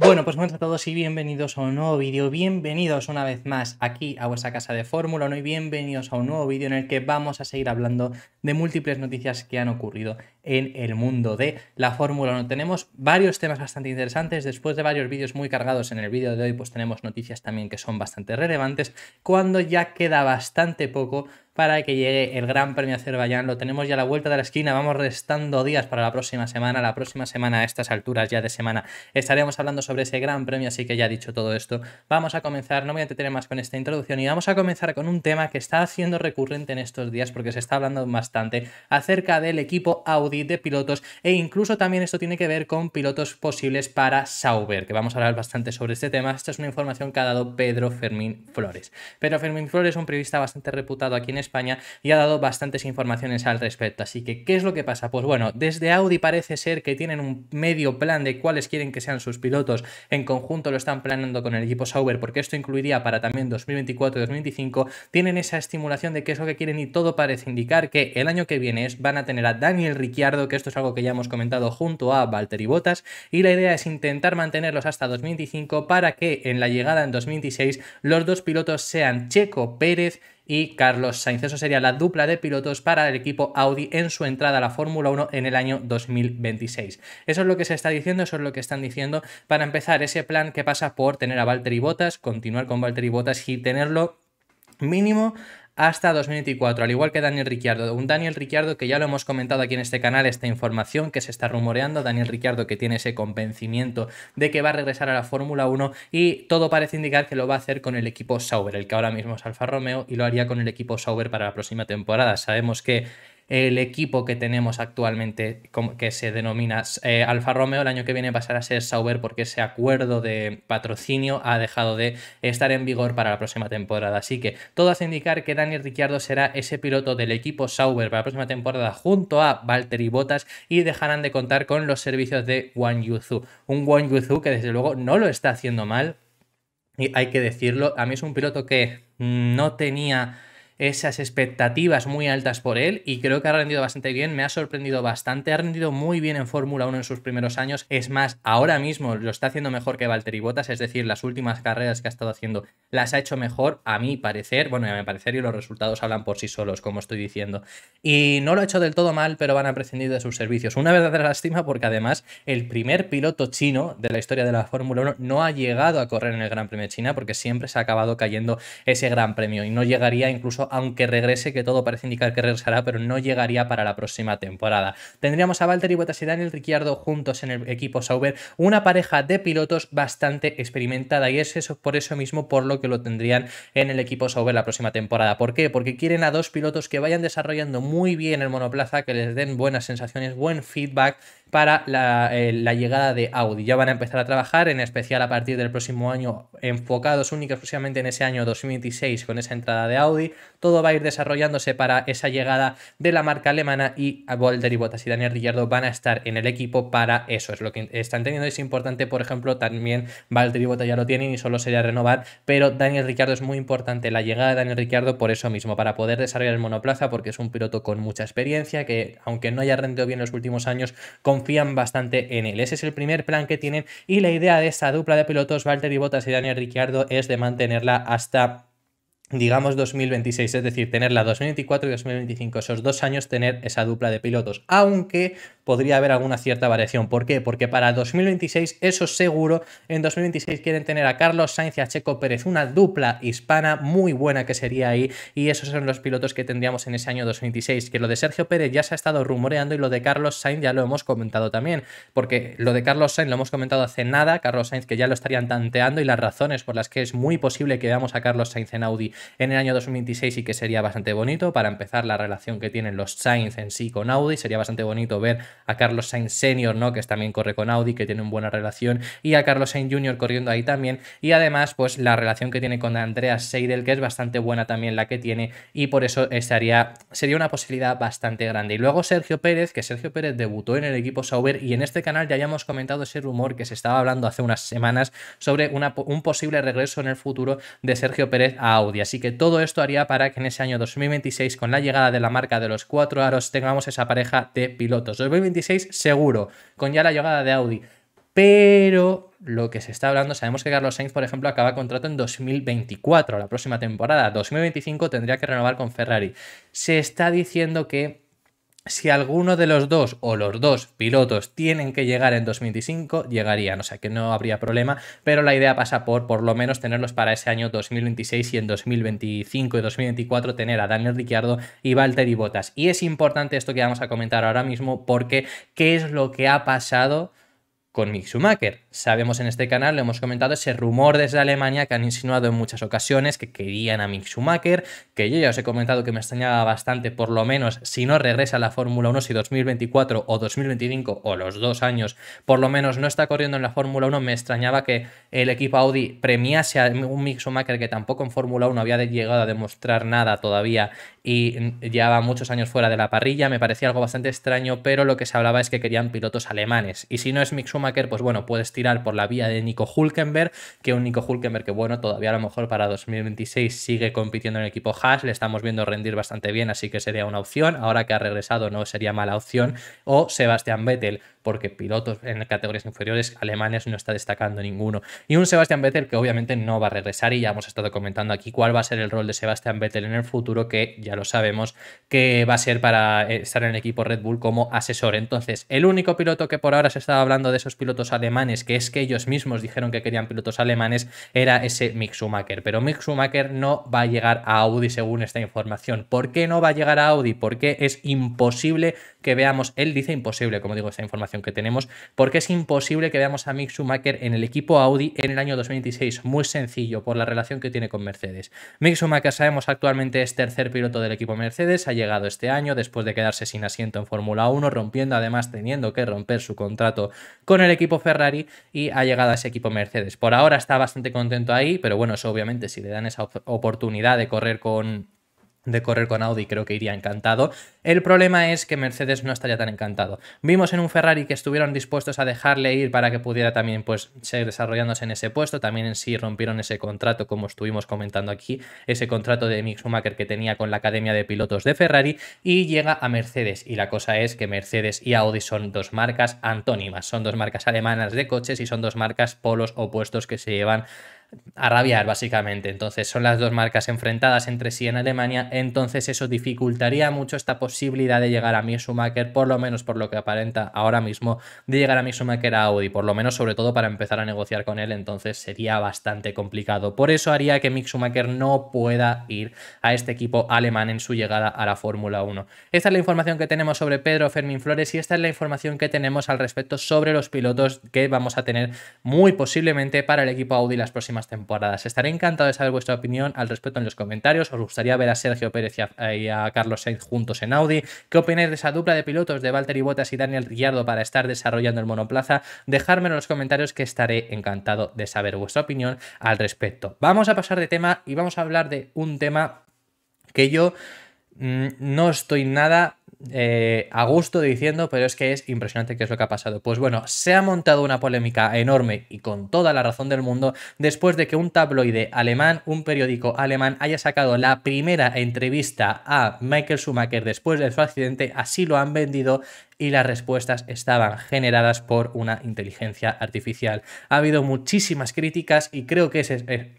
Bueno, pues buenas a todos y bienvenidos a un nuevo vídeo, bienvenidos una vez más aquí a vuestra casa de Fórmula 1 y bienvenidos a un nuevo vídeo en el que vamos a seguir hablando de múltiples noticias que han ocurrido en el mundo de la Fórmula 1. Tenemos varios temas bastante interesantes, después de varios vídeos muy cargados en el vídeo de hoy pues tenemos noticias también que son bastante relevantes, cuando ya queda bastante poco para que llegue el Gran Premio Azerbaiyán. Lo tenemos ya a la vuelta de la esquina, vamos restando días para la próxima semana. La próxima semana, a estas alturas ya de semana, estaremos hablando sobre ese Gran Premio, así que ya dicho todo esto, vamos a comenzar, no voy a entretener más con esta introducción y vamos a comenzar con un tema que está siendo recurrente en estos días porque se está hablando bastante acerca del equipo Audi de pilotos e incluso también esto tiene que ver con pilotos posibles para Sauber, que vamos a hablar bastante sobre este tema. Esta es una información que ha dado Pedro Fermín Flores. Pedro Fermín Flores, es un periodista bastante reputado aquí en España y ha dado bastantes informaciones al respecto. Así que, ¿qué es lo que pasa? Pues bueno, desde Audi parece ser que tienen un medio plan de cuáles quieren que sean sus pilotos. En conjunto lo están planeando con el equipo Sauber porque esto incluiría para también 2024 y 2025. Tienen esa estimulación de qué es lo que quieren y todo parece indicar que el año que viene van a tener a Daniel Ricciardo, que esto es algo que ya hemos comentado junto a Valtteri Botas, y la idea es intentar mantenerlos hasta 2025 para que en la llegada en 2026 los dos pilotos sean Checo Pérez y Carlos Sainz. Eso sería la dupla de pilotos para el equipo Audi en su entrada a la Fórmula 1 en el año 2026. Eso es lo que se está diciendo, eso es lo que están diciendo para empezar ese plan que pasa por tener a Valtteri Bottas, continuar con Valtteri Bottas y tenerlo mínimo hasta 2024, al igual que Daniel Ricciardo. Un Daniel Ricciardo que ya lo hemos comentado aquí en este canal, esta información que se está rumoreando, Daniel Ricciardo que tiene ese convencimiento de que va a regresar a la Fórmula 1 y todo parece indicar que lo va a hacer con el equipo Sauber, el que ahora mismo es Alfa Romeo y lo haría con el equipo Sauber para la próxima temporada. Sabemos que el equipo que tenemos actualmente, que se denomina eh, Alfa Romeo, el año que viene pasará a ser Sauber porque ese acuerdo de patrocinio ha dejado de estar en vigor para la próxima temporada. Así que todo hace indicar que Daniel Ricciardo será ese piloto del equipo Sauber para la próxima temporada junto a Valtteri Bottas y dejarán de contar con los servicios de Wang Yuzu. Un Wang Yuzu que desde luego no lo está haciendo mal, y hay que decirlo, a mí es un piloto que no tenía esas expectativas muy altas por él y creo que ha rendido bastante bien, me ha sorprendido bastante, ha rendido muy bien en Fórmula 1 en sus primeros años, es más, ahora mismo lo está haciendo mejor que Valtteri Bottas, es decir, las últimas carreras que ha estado haciendo las ha hecho mejor, a mi parecer, bueno, a mi parecer y los resultados hablan por sí solos, como estoy diciendo. Y no lo ha hecho del todo mal, pero van a prescindir de sus servicios. Una verdadera lástima porque además el primer piloto chino de la historia de la Fórmula 1 no ha llegado a correr en el Gran Premio de China porque siempre se ha acabado cayendo ese Gran Premio y no llegaría incluso aunque regrese, que todo parece indicar que regresará, pero no llegaría para la próxima temporada. Tendríamos a Valtteri Bottas y Daniel Ricciardo juntos en el equipo Sauber, una pareja de pilotos bastante experimentada y es eso por eso mismo por lo que lo tendrían en el equipo Sauber la próxima temporada. ¿Por qué? Porque quieren a dos pilotos que vayan desarrollando muy bien el monoplaza, que les den buenas sensaciones, buen feedback para eh, la, llegada de Audi. Ya van a empezar a trabajar, en especial a partir del próximo año, enfocados únicamente en ese año 2026 con esa entrada de Audi. Todo va a ir desarrollándose para esa llegada de la marca alemana y Volder y Bottas y Daniel Ricciardo van a estar en el equipo para eso. Es lo que están teniendo, es importante, por ejemplo, también Valtteri y Bottas ya lo tienen y solo sería renovar, pero Daniel Ricciardo es muy importante, la llegada de Daniel Ricciardo por eso mismo, para poder desarrollar el monoplaza porque es un piloto con mucha experiencia que aunque no haya rendido bien los últimos años, con confían bastante en él. Ese es el primer plan que tienen y la idea de esa dupla de pilotos, Valtteri Bottas y Daniel Ricciardo, es de mantenerla hasta digamos 2026, es decir, tenerla 2024 y 2025, esos dos años tener esa dupla de pilotos, aunque podría haber alguna cierta variación. ¿Por qué? Porque para 2026, eso seguro, en 2026 quieren tener a Carlos Sainz y a Checo Pérez, una dupla hispana muy buena que sería ahí, y esos son los pilotos que tendríamos en ese año 2026, que lo de Sergio Pérez ya se ha estado rumoreando y lo de Carlos Sainz ya lo hemos comentado también, porque lo de Carlos Sainz lo hemos comentado hace nada, Carlos Sainz que ya lo estarían tanteando y las razones por las que es muy posible que veamos a Carlos Sainz en Audi en el año 2026 y que sería bastante bonito, para empezar la relación que tienen los Sainz en sí con Audi, sería bastante bonito ver a Carlos Sainz Senior, ¿no? Que también corre con Audi, que tiene una buena relación, y a Carlos Sainz Jr. corriendo ahí también. Y además, pues la relación que tiene con Andreas Seidel, que es bastante buena también la que tiene, y por eso sería una posibilidad bastante grande. Y luego Sergio Pérez, que Sergio Pérez debutó en el equipo Sauber, y en este canal ya hayamos comentado ese rumor que se estaba hablando hace unas semanas sobre un posible regreso en el futuro de Sergio Pérez a Audi. Así que todo esto haría para que en ese año 2026, con la llegada de la marca de los cuatro aros, tengamos esa pareja de pilotos seguro, con ya la llegada de Audi. Pero lo que se está hablando, sabemos que Carlos Sainz, por ejemplo, acaba contrato en 2024, la próxima temporada. 2025 tendría que renovar con Ferrari. Se está diciendo que si alguno de los dos o los dos pilotos tienen que llegar en 2025, llegarían, o sea que no habría problema, pero la idea pasa por por lo menos tenerlos para ese año 2026 y en 2025 y 2024 tener a Daniel Ricciardo y Valtteri Bottas. Y es importante esto que vamos a comentar ahora mismo porque ¿qué es lo que ha pasado con Mick Schumacher? sabemos en este canal, lo hemos comentado, ese rumor desde Alemania que han insinuado en muchas ocasiones que querían a Mick Schumacher, que yo ya os he comentado que me extrañaba bastante, por lo menos si no regresa a la Fórmula 1, si 2024 o 2025 o los dos años, por lo menos no está corriendo en la Fórmula 1, me extrañaba que el equipo Audi premiase a un Mick Schumacher que tampoco en Fórmula 1 había llegado a demostrar nada todavía y llevaba muchos años fuera de la parrilla, me parecía algo bastante extraño, pero lo que se hablaba es que querían pilotos alemanes. Y si no es Mick Schumacher, pues bueno, puedes tirar por la vía de Nico Hulkenberg, que un Nico Hulkenberg que bueno, todavía a lo mejor para 2026 sigue compitiendo en el equipo Haas, le estamos viendo rendir bastante bien, así que sería una opción, ahora que ha regresado no sería mala opción, o Sebastian Vettel porque pilotos en categorías inferiores alemanes no está destacando ninguno. Y un Sebastian Vettel que obviamente no va a regresar y ya hemos estado comentando aquí cuál va a ser el rol de Sebastian Vettel en el futuro, que ya lo sabemos que va a ser para eh, estar en el equipo Red Bull como asesor. Entonces, el único piloto que por ahora se estaba hablando de esos pilotos alemanes, que es que ellos mismos dijeron que querían pilotos alemanes, era ese Mick Schumacher. Pero Mick Schumacher no va a llegar a Audi según esta información. ¿Por qué no va a llegar a Audi? Porque es imposible que veamos, él dice imposible, como digo, esta información que tenemos, porque es imposible que veamos a Mick Schumacher en el equipo Audi en el año 2026. Muy sencillo, por la relación que tiene con Mercedes. Mick Schumacher, sabemos, actualmente es tercer piloto del equipo Mercedes, ha llegado este año después de quedarse sin asiento en Fórmula 1, rompiendo además, teniendo que romper su contrato con el equipo Ferrari y ha llegado a ese equipo Mercedes. Por ahora está bastante contento ahí, pero bueno, eso obviamente si le dan esa oportunidad de correr con de correr con Audi, creo que iría encantado. El problema es que Mercedes no estaría tan encantado. Vimos en un Ferrari que estuvieron dispuestos a dejarle ir para que pudiera también pues, seguir desarrollándose en ese puesto. También en sí rompieron ese contrato, como estuvimos comentando aquí, ese contrato de Mick Schumacher que tenía con la Academia de Pilotos de Ferrari y llega a Mercedes. Y la cosa es que Mercedes y Audi son dos marcas antónimas, son dos marcas alemanas de coches y son dos marcas polos opuestos que se llevan a rabiar, básicamente. Entonces, son las dos marcas enfrentadas entre sí en Alemania. Entonces, eso dificultaría mucho esta posibilidad de llegar a Mick Schumacher, por lo menos por lo que aparenta ahora mismo, de llegar a Mick Schumacher a Audi, por lo menos, sobre todo para empezar a negociar con él. Entonces, sería bastante complicado. Por eso haría que Mick Schumacher no pueda ir a este equipo alemán en su llegada a la Fórmula 1. Esta es la información que tenemos sobre Pedro Fermín Flores y esta es la información que tenemos al respecto sobre los pilotos que vamos a tener muy posiblemente para el equipo Audi las próximas temporadas. Estaré encantado de saber vuestra opinión al respecto en los comentarios. ¿Os gustaría ver a Sergio Pérez y a, Carlos Sainz juntos en Audi? ¿Qué opináis de esa dupla de pilotos de Valtteri Bottas y Daniel Ricciardo para estar desarrollando el monoplaza? dejadme en los comentarios que estaré encantado de saber vuestra opinión al respecto. Vamos a pasar de tema y vamos a hablar de un tema que yo mm, no estoy nada eh, a gusto diciendo, pero es que es impresionante qué es lo que ha pasado. Pues bueno, se ha montado una polémica enorme y con toda la razón del mundo después de que un tabloide alemán, un periódico alemán, haya sacado la primera entrevista a Michael Schumacher después de su accidente, así lo han vendido y las respuestas estaban generadas por una inteligencia artificial. Ha habido muchísimas críticas y creo que es eh,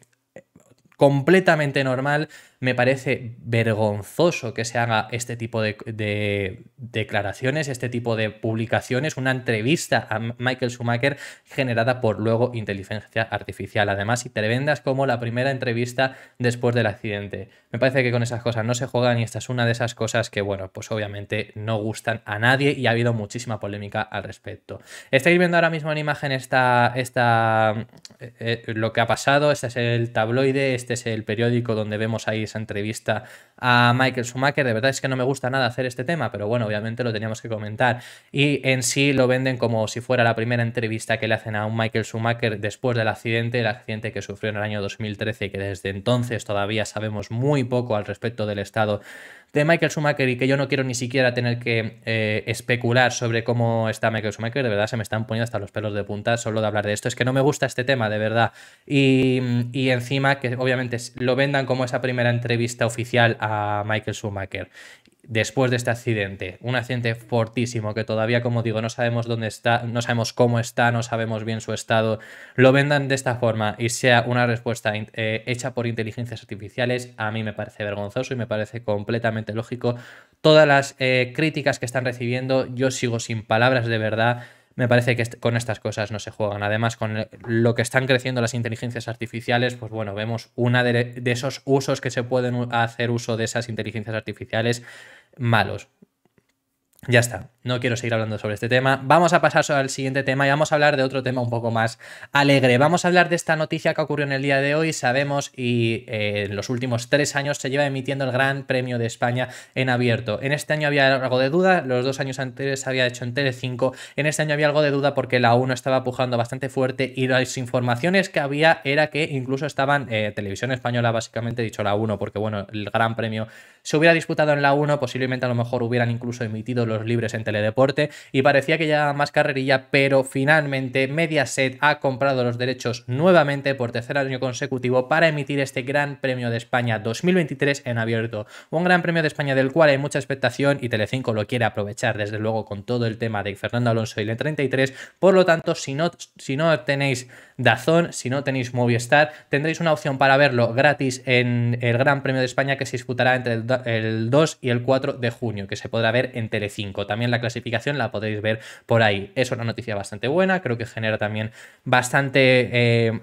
completamente normal me parece vergonzoso que se haga este tipo de, declaraciones, este tipo de publicaciones, una entrevista a Michael Schumacher generada por luego inteligencia artificial. Además, y vendas como la primera entrevista después del accidente. Me parece que con esas cosas no se juegan y esta es una de esas cosas que, bueno, pues obviamente no gustan a nadie y ha habido muchísima polémica al respecto. Estáis viendo ahora mismo en imagen esta, eh, eh, lo que ha pasado. Este es el tabloide, este es el periódico donde vemos ahí esa entrevista a Michael Schumacher. De verdad es que no me gusta nada hacer este tema, pero bueno, obviamente lo teníamos que comentar. Y en sí lo venden como si fuera la primera entrevista que le hacen a un Michael Schumacher después del accidente, el accidente que sufrió en el año 2013 y que desde entonces todavía sabemos muy poco al respecto del estado de Michael Schumacher y que yo no quiero ni siquiera tener que eh, especular sobre cómo está Michael Schumacher, de verdad se me están poniendo hasta los pelos de punta solo de hablar de esto. Es que no me gusta este tema, de verdad. Y, y encima que obviamente lo vendan como esa primera entrevista oficial a Michael Schumacher después de este accidente, un accidente fortísimo que todavía, como digo, no sabemos dónde está, no sabemos cómo está, no sabemos bien su estado, lo vendan de esta forma y sea una respuesta eh, hecha por inteligencias artificiales, a mí me parece vergonzoso y me parece completamente lógico. Todas las eh, críticas que están recibiendo, yo sigo sin palabras de verdad me parece que con estas cosas no se juegan. Además, con lo que están creciendo las inteligencias artificiales, pues bueno, vemos una de, de esos usos que se pueden hacer uso de esas inteligencias artificiales malos. Ya está, no quiero seguir hablando sobre este tema. Vamos a pasar al siguiente tema y vamos a hablar de otro tema un poco más alegre. Vamos a hablar de esta noticia que ocurrió en el día de hoy. Sabemos y eh, en los últimos tres años se lleva emitiendo el Gran Premio de España en abierto. En este año había algo de duda, los dos años anteriores se había hecho en Tele5. En este año había algo de duda porque la 1 estaba pujando bastante fuerte y las informaciones que había era que incluso estaban eh, Televisión Española, básicamente dicho la 1, porque bueno, el Gran Premio se hubiera disputado en la 1, posiblemente a lo mejor hubieran incluso emitido los libres en Teledeporte y parecía que ya más carrerilla, pero finalmente Mediaset ha comprado los derechos nuevamente por tercer año consecutivo para emitir este Gran Premio de España 2023 en abierto. Un Gran Premio de España del cual hay mucha expectación y Telecinco lo quiere aprovechar desde luego con todo el tema de Fernando Alonso y el 33, por lo tanto si no, si no tenéis Dazón, si no tenéis Movistar, tendréis una opción para verlo gratis en el Gran Premio de España que se disputará entre el 2 y el 4 de junio, que se podrá ver en Telecinco. También la clasificación la podéis ver por ahí. Es una noticia bastante buena, creo que genera también bastante... Eh,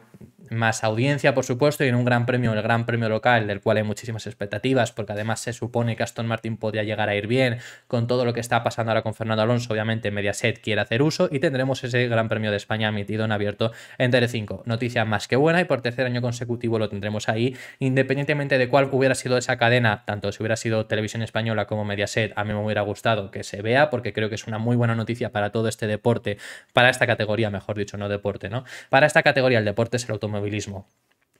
más audiencia, por supuesto, y en un gran premio, el gran premio local, del cual hay muchísimas expectativas, porque además se supone que Aston Martin podría llegar a ir bien con todo lo que está pasando ahora con Fernando Alonso, obviamente Mediaset quiere hacer uso y tendremos ese gran premio de España emitido en abierto en 5. Noticia más que buena y por tercer año consecutivo lo tendremos ahí, independientemente de cuál hubiera sido esa cadena, tanto si hubiera sido Televisión Española como Mediaset, a mí me hubiera gustado que se vea, porque creo que es una muy buena noticia para todo este deporte, para esta categoría, mejor dicho, no deporte, ¿no? Para esta categoría el deporte es el automóvil movilismo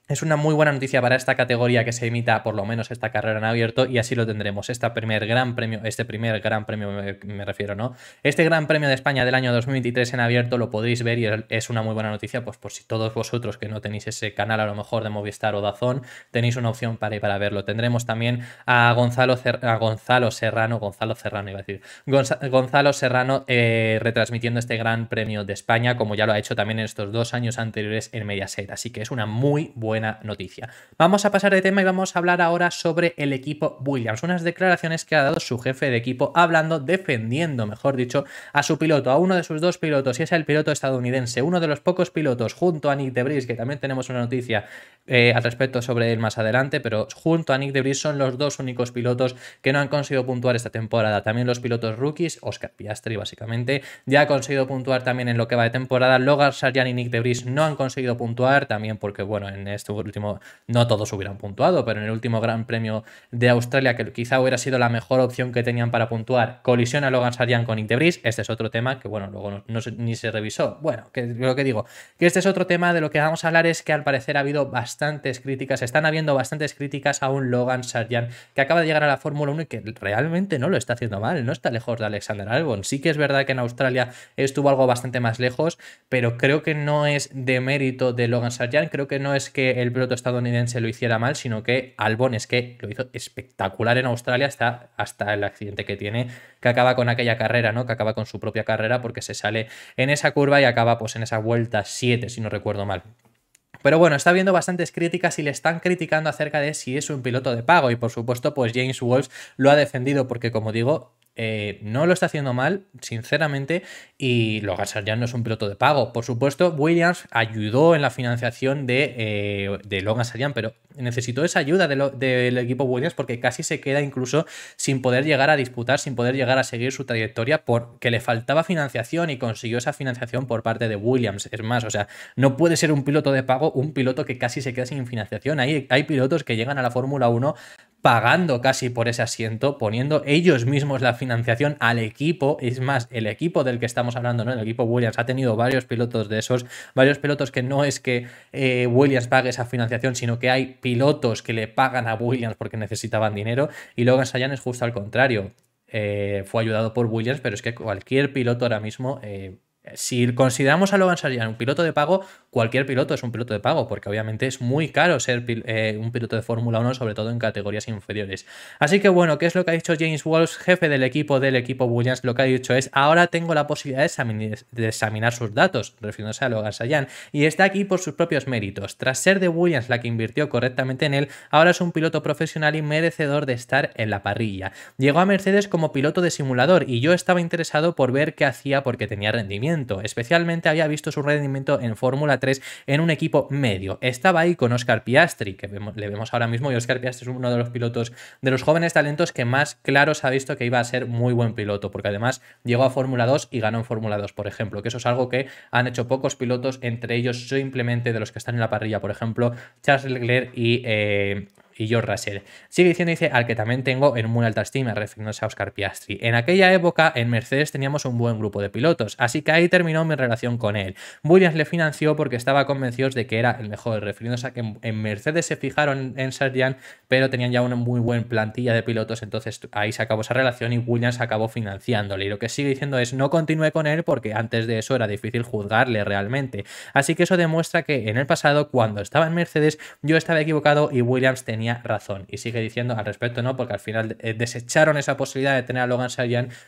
es una muy buena noticia para esta categoría que se imita por lo menos esta carrera en abierto y así lo tendremos. Este primer gran premio, este primer gran premio me, refiero, ¿no? Este gran premio de España del año 2023 en abierto lo podéis ver y es una muy buena noticia, pues por si todos vosotros que no tenéis ese canal a lo mejor de Movistar o Dazón, tenéis una opción para ir para verlo. Tendremos también a Gonzalo, a Gonzalo Serrano, Gonzalo Serrano iba a decir, Gonzalo Serrano eh, retransmitiendo este gran premio de España, como ya lo ha hecho también en estos dos años anteriores en Mediaset. Así que es una muy buena buena noticia. Vamos a pasar de tema y vamos a hablar ahora sobre el equipo Williams. Unas declaraciones que ha dado su jefe de equipo hablando, defendiendo, mejor dicho, a su piloto, a uno de sus dos pilotos, y es el piloto estadounidense, uno de los pocos pilotos, junto a Nick de Debris, que también tenemos una noticia eh, al respecto sobre él más adelante, pero junto a Nick de Debris son los dos únicos pilotos que no han conseguido puntuar esta temporada. También los pilotos rookies, Oscar Piastri básicamente, ya ha conseguido puntuar también en lo que va de temporada. Logan Sarjan y Nick Debris no han conseguido puntuar, también porque, bueno, en este no todos hubieran puntuado, pero en el último Gran Premio de Australia, que quizá hubiera sido la mejor opción que tenían para puntuar, colisión a Logan Sarjan con Integris. Este es otro tema que, bueno, luego no, ni se revisó. Bueno, que, lo que digo, que este es otro tema de lo que vamos a hablar es que al parecer ha habido bastantes críticas, están habiendo bastantes críticas a un Logan Sarjan que acaba de llegar a la Fórmula 1 y que realmente no lo está haciendo mal, no está lejos de Alexander Albon. Sí que es verdad que en Australia estuvo algo bastante más lejos, pero creo que no es de mérito de Logan Sarjan, creo que no es que el piloto estadounidense lo hiciera mal, sino que Albon es que lo hizo espectacular en Australia hasta, hasta el accidente que tiene, que acaba con aquella carrera, ¿no? Que acaba con su propia carrera porque se sale en esa curva y acaba pues en esa vuelta 7, si no recuerdo mal. Pero bueno, está habiendo bastantes críticas y le están criticando acerca de si es un piloto de pago. Y por supuesto, pues James Wolf lo ha defendido porque, como digo, eh, no lo está haciendo mal, sinceramente, y Logan ya no es un piloto de pago. Por supuesto, Williams ayudó en la financiación de, eh, Logan pero necesitó esa ayuda del equipo Williams porque casi se queda incluso sin poder llegar a disputar, sin poder llegar a seguir su trayectoria porque le faltaba financiación y consiguió esa financiación por parte de Williams. Es más, o sea, no puede ser un piloto de pago un piloto que casi se queda sin financiación. hay pilotos que llegan a la Fórmula 1 pagando casi por ese asiento, poniendo ellos mismos la financiación al equipo. Es más, el equipo del que estamos hablando, ¿no? El equipo Williams ha tenido varios pilotos de esos, varios pilotos que no es que eh, Williams pague esa financiación, sino que hay pilotos que le pagan a Williams porque necesitaban dinero. Y Logan Sayan es justo al contrario. Eh, fue ayudado por Williams, pero es que cualquier piloto ahora mismo. Eh, eh, si consideramos a Logan Salyan un piloto de pago, cualquier piloto es un piloto de pago, porque obviamente es muy caro ser eh, un piloto de Fórmula 1, sobre todo en categorías inferiores. Así que bueno, ¿qué es lo que ha dicho James Walsh, jefe del equipo del equipo Williams? Lo que ha dicho es, ahora tengo la posibilidad de, examinar sus datos, refiriéndose a Logan Salyan, y está aquí por sus propios méritos. Tras ser de Williams la que invirtió correctamente en él, ahora es un piloto profesional y merecedor de estar en la parrilla. Llegó a Mercedes como piloto de simulador y yo estaba interesado por ver qué hacía porque tenía rendimiento Especialmente había visto su rendimiento en Fórmula 3 en un equipo medio. Estaba ahí con Oscar Piastri, que le vemos ahora mismo, y Oscar Piastri es uno de los pilotos de los jóvenes talentos que más claros ha visto que iba a ser muy buen piloto, porque además llegó a Fórmula 2 y ganó en Fórmula 2, por ejemplo, que eso es algo que han hecho pocos pilotos, entre ellos simplemente de los que están en la parrilla, por ejemplo, Charles Leclerc y eh, y George Russell. Sigue diciendo, dice, al que también tengo en muy alta estima, refiriéndose a Oscar Piastri. En aquella época, en Mercedes teníamos un buen grupo de pilotos, así que ahí terminó mi relación con él. Williams le financió porque estaba convencido de que era el mejor, refiriéndose a que en Mercedes se fijaron en Sergian, pero tenían ya una muy buena plantilla de pilotos, entonces ahí se acabó esa relación y Williams acabó financiándole. Y lo que sigue diciendo es, no continúe con él porque antes de eso era difícil juzgarle realmente. Así que eso demuestra que en el pasado, cuando estaba en Mercedes, yo estaba equivocado y Williams tenía razón. Y sigue diciendo al respecto, ¿no? Porque al final eh, desecharon esa posibilidad de tener a Logan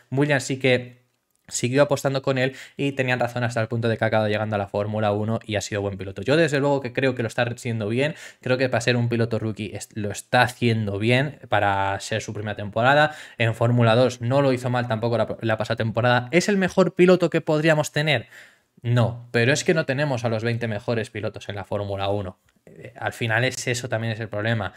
muy William sí que siguió apostando con él y tenían razón hasta el punto de que ha acabado llegando a la Fórmula 1 y ha sido buen piloto. Yo desde luego que creo que lo está haciendo bien, creo que para ser un piloto rookie lo está haciendo bien para ser su primera temporada. En Fórmula 2 no lo hizo mal tampoco la, la pasada temporada. ¿Es el mejor piloto que podríamos tener? No, pero es que no tenemos a los 20 mejores pilotos en la Fórmula 1 al final es eso también es el problema.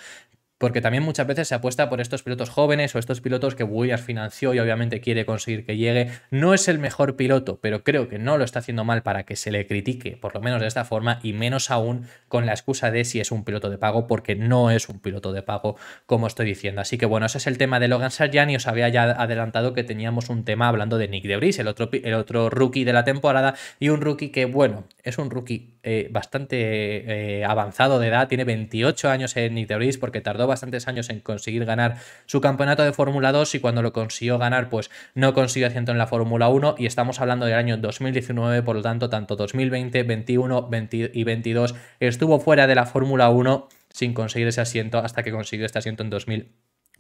Porque también muchas veces se apuesta por estos pilotos jóvenes o estos pilotos que Williams financió y obviamente quiere conseguir que llegue. No es el mejor piloto, pero creo que no lo está haciendo mal para que se le critique, por lo menos de esta forma, y menos aún con la excusa de si es un piloto de pago, porque no es un piloto de pago, como estoy diciendo. Así que bueno, ese es el tema de Logan Sarjan y os había ya adelantado que teníamos un tema hablando de Nick Debris, el otro, el otro rookie de la temporada, y un rookie que, bueno, es un rookie eh, bastante eh, avanzado de edad, tiene 28 años en Niteris porque tardó bastantes años en conseguir ganar su campeonato de Fórmula 2 y cuando lo consiguió ganar pues no consiguió asiento en la Fórmula 1 y estamos hablando del año 2019, por lo tanto tanto 2020, 21 y 22 estuvo fuera de la Fórmula 1 sin conseguir ese asiento hasta que consiguió este asiento en 2000.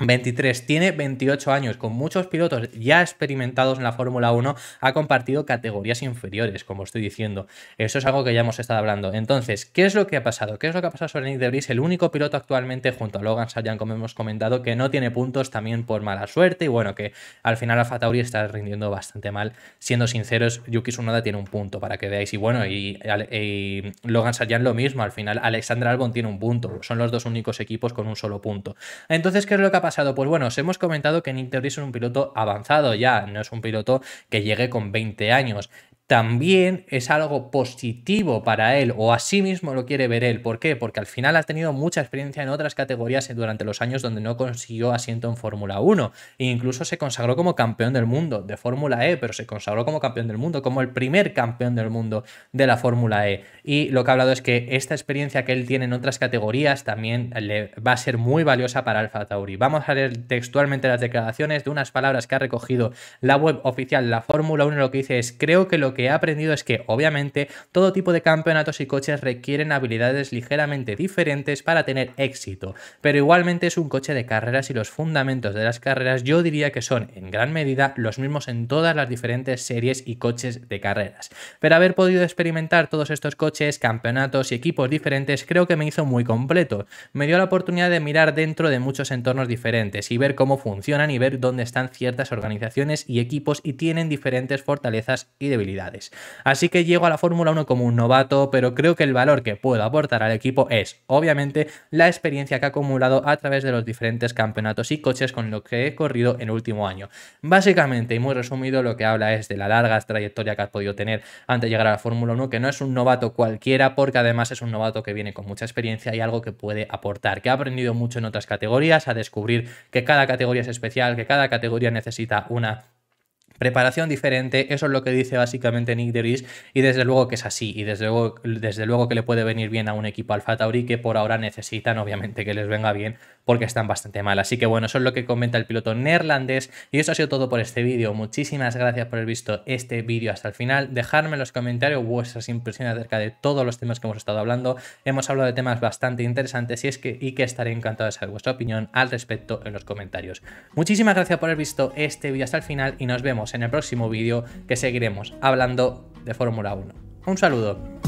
23, tiene 28 años, con muchos pilotos ya experimentados en la Fórmula 1, ha compartido categorías inferiores, como estoy diciendo. Eso es algo que ya hemos estado hablando. Entonces, ¿qué es lo que ha pasado? ¿Qué es lo que ha pasado sobre Nick Debris? El único piloto actualmente, junto a Logan Salyan como hemos comentado, que no tiene puntos también por mala suerte y bueno, que al final Alfa Tauri está rindiendo bastante mal. Siendo sinceros, Yuki Tsunoda tiene un punto para que veáis. Y bueno, y, Logan Sarjan lo mismo, al final Alexander Albon tiene un punto. Son los dos únicos equipos con un solo punto. Entonces, ¿qué es lo que ha pasado? Pues bueno, os hemos comentado que Nick es un piloto avanzado ya, no es un piloto que llegue con 20 años también es algo positivo para él o así sí mismo lo quiere ver él. ¿Por qué? Porque al final ha tenido mucha experiencia en otras categorías durante los años donde no consiguió asiento en Fórmula 1 e incluso se consagró como campeón del mundo de Fórmula E, pero se consagró como campeón del mundo, como el primer campeón del mundo de la Fórmula E. Y lo que ha hablado es que esta experiencia que él tiene en otras categorías también le va a ser muy valiosa para Alfa Tauri. Vamos a leer textualmente las declaraciones de unas palabras que ha recogido la web oficial, la Fórmula 1 lo que dice es, creo que lo que he aprendido es que, obviamente, todo tipo de campeonatos y coches requieren habilidades ligeramente diferentes para tener éxito, pero igualmente es un coche de carreras y los fundamentos de las carreras yo diría que son, en gran medida, los mismos en todas las diferentes series y coches de carreras. Pero haber podido experimentar todos estos coches, campeonatos y equipos diferentes creo que me hizo muy completo. Me dio la oportunidad de mirar dentro de muchos entornos diferentes y ver cómo funcionan y ver dónde están ciertas organizaciones y equipos y tienen diferentes fortalezas y debilidades. Así que llego a la Fórmula 1 como un novato, pero creo que el valor que puedo aportar al equipo es, obviamente, la experiencia que ha acumulado a través de los diferentes campeonatos y coches con los que he corrido en el último año. Básicamente, y muy resumido, lo que habla es de la larga trayectoria que has podido tener antes de llegar a la Fórmula 1, que no es un novato cualquiera, porque además es un novato que viene con mucha experiencia y algo que puede aportar, que ha aprendido mucho en otras categorías, a descubrir que cada categoría es especial, que cada categoría necesita una preparación diferente, eso es lo que dice básicamente Nick Deris y desde luego que es así y desde luego, desde luego que le puede venir bien a un equipo Alfa Tauri que por ahora necesitan obviamente que les venga bien porque están bastante mal. Así que bueno, eso es lo que comenta el piloto neerlandés. Y eso ha sido todo por este vídeo. Muchísimas gracias por haber visto este vídeo hasta el final. Dejadme en los comentarios vuestras impresiones acerca de todos los temas que hemos estado hablando. Hemos hablado de temas bastante interesantes y, es que, y que estaré encantado de saber vuestra opinión al respecto en los comentarios. Muchísimas gracias por haber visto este vídeo hasta el final y nos vemos en el próximo vídeo que seguiremos hablando de Fórmula 1. Un saludo.